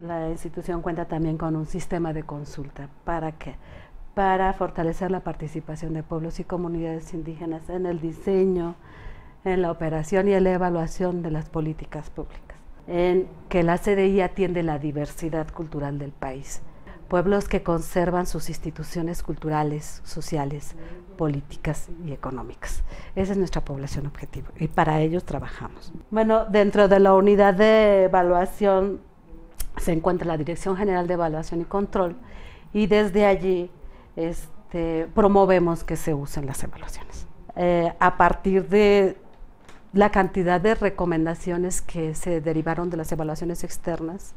La institución cuenta también con un sistema de consulta. ¿Para qué? Para fortalecer la participación de pueblos y comunidades indígenas en el diseño, en la operación y en la evaluación de las políticas públicas. En que la CDI atiende la diversidad cultural del país. Pueblos que conservan sus instituciones culturales, sociales, políticas y económicas. Esa es nuestra población objetivo y para ellos trabajamos. Bueno, dentro de la unidad de evaluación se encuentra la Dirección General de Evaluación y Control y desde allí este, promovemos que se usen las evaluaciones. Eh, a partir de la cantidad de recomendaciones que se derivaron de las evaluaciones externas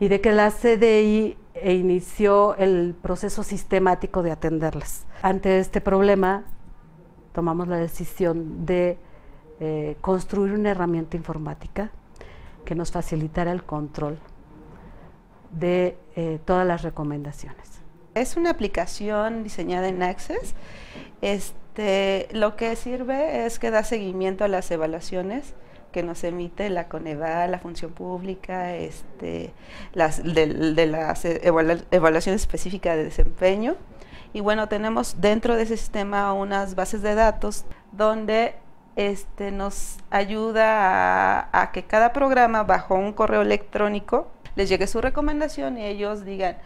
y de que la CDI inició el proceso sistemático de atenderlas. Ante este problema, tomamos la decisión de eh, construir una herramienta informática que nos facilitara el control de eh, todas las recomendaciones. Es una aplicación diseñada en Access. Este, lo que sirve es que da seguimiento a las evaluaciones que nos emite la Coneval, la Función Pública, este, las, de, las e, evaluaciones específicas de desempeño. Y bueno, tenemos dentro de ese sistema unas bases de datos donde este, nos ayuda a, que cada programa bajo un correo electrónico les llegue su recomendación y ellos digan,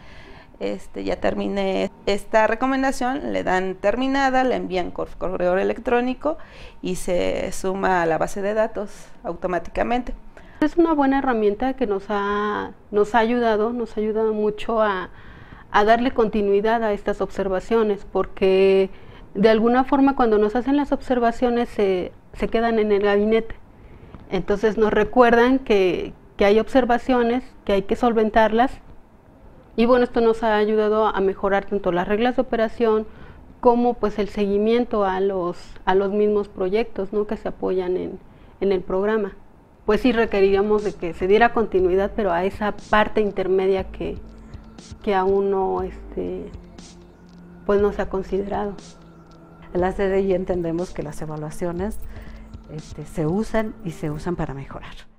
este, ya terminé esta recomendación, le dan terminada, la envían correo electrónico y se suma a la base de datos automáticamente. Es una buena herramienta que nos ha, nos ha ayudado, nos ha ayudado mucho a, a darle continuidad a estas observaciones, porque de alguna forma cuando nos hacen las observaciones se, se quedan en el gabinete. Entonces nos recuerdan que, que hay observaciones, que hay que solventarlas. Y bueno, esto nos ha ayudado a mejorar tanto las reglas de operación como pues el seguimiento a los, a los mismos proyectos ¿no? que se apoyan en, el programa. Pues sí requeriríamos de que se diera continuidad, pero a esa parte intermedia que, aún no, este, pues no se ha considerado. En la CDI entendemos que las evaluaciones este, se usan y se usan para mejorar.